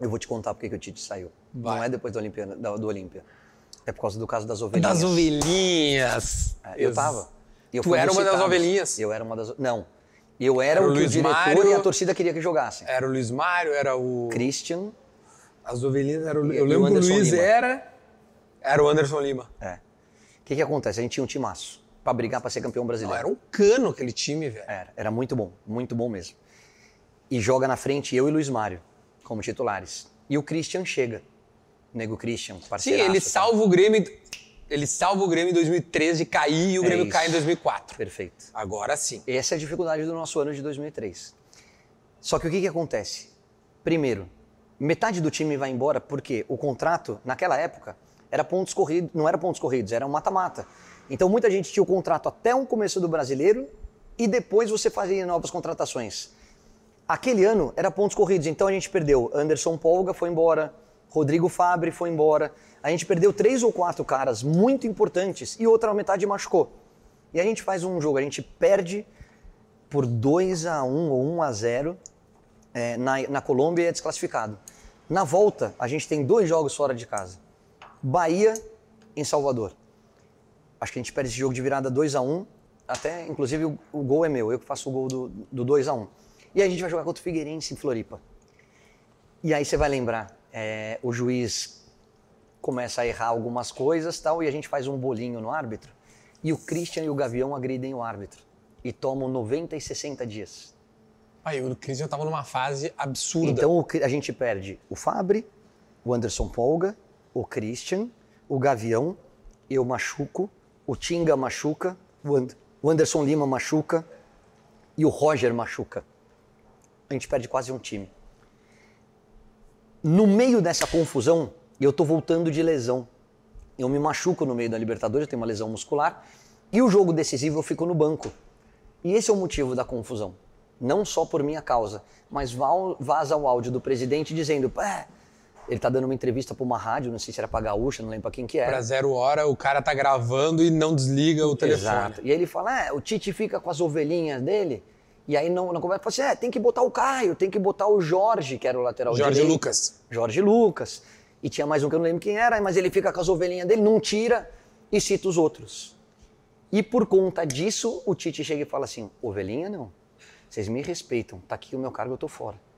Eu vou te contar porque que o Tite saiu. Vai. Não é depois do Olimpíada, do Olímpia. É por causa do caso das ovelhinhas. Das ovelhinhas! É, eu tava. Eu tu era uma das ovelhinhas? Eu era uma das. Não. Eu era, era o que o diretor Mário, e a torcida queria que jogassem. Era o Luiz Mário, era o. Christian. As ovelhinhas eram. Eu lembro que o Luiz Lima. era. Era o Anderson Lima. É. O que, que acontece? A gente tinha um timaço pra brigar pra ser campeão brasileiro. Não, era um cano aquele time, velho. Era, era muito bom, muito bom mesmo. E joga na frente eu e Luiz Mário como titulares. E o Christian chega. Nego Christian, parceiro. Sim, ele salva tá? o Grêmio. Ele salva o Grêmio em 2013 cair e o é Grêmio cai em 2004. Perfeito. Agora sim. Essa é a dificuldade do nosso ano de 2003. Só que o que, que acontece? Primeiro, metade do time vai embora porque o contrato, naquela época, era pontos corridos, não era pontos corridos, era um mata-mata. Então muita gente tinha o contrato até o começo do brasileiro e depois você fazia novas contratações. Aquele ano era pontos corridos, então a gente perdeu. Anderson Polga foi embora, Rodrigo Fabre foi embora. A gente perdeu três ou quatro caras muito importantes e outra metade machucou. E a gente faz um jogo, a gente perde por 2 a 1 um, ou 1 um a 0 é, na, na Colômbia e é desclassificado. Na volta, a gente tem dois jogos fora de casa. Bahia em Salvador. Acho que a gente perde esse jogo de virada 2 a 1 um, até inclusive o, o, gol é meu, eu que faço o gol do, do 2 a 1 um. E a gente vai jogar contra o Figueirense em Floripa. E aí você vai lembrar, é, o juiz começa a errar algumas coisas tal, e a gente faz um bolinho no árbitro. E o Christian e o Gavião agridem o árbitro. E tomam 90 e 60 dias. Aí o Christian estava numa fase absurda. Então a gente perde o Fabre, o Anderson Polga, o Christian, o Gavião, eu machuco, o Tinga machuca, o, And o Anderson Lima machuca e o Roger machuca a gente perde quase um time. No meio dessa confusão, eu tô voltando de lesão. Eu me machuco no meio da Libertadores, eu tenho uma lesão muscular, e o jogo decisivo eu fico no banco. E esse é o motivo da confusão. Não só por minha causa, mas vaza o áudio do presidente dizendo: ele tá dando uma entrevista para uma rádio, não sei se era para Gaúcha, não lembro para quem que era. Para zero hora, o cara tá gravando e não desliga o telefone. Exato. E ele fala, é, o Tite fica com as ovelhinhas dele e aí não, não fala assim, é, tem que botar o Caio, tem que botar o Jorge, que era o lateral Jorge direito. Jorge Lucas. Jorge Lucas. E tinha mais um que eu não lembro quem era, mas ele fica com as ovelhinhas dele, não tira e cita os outros. E por conta disso, o Tite chega e fala assim: ovelhinha não. Vocês me respeitam, tá aqui o meu cargo, eu tô fora.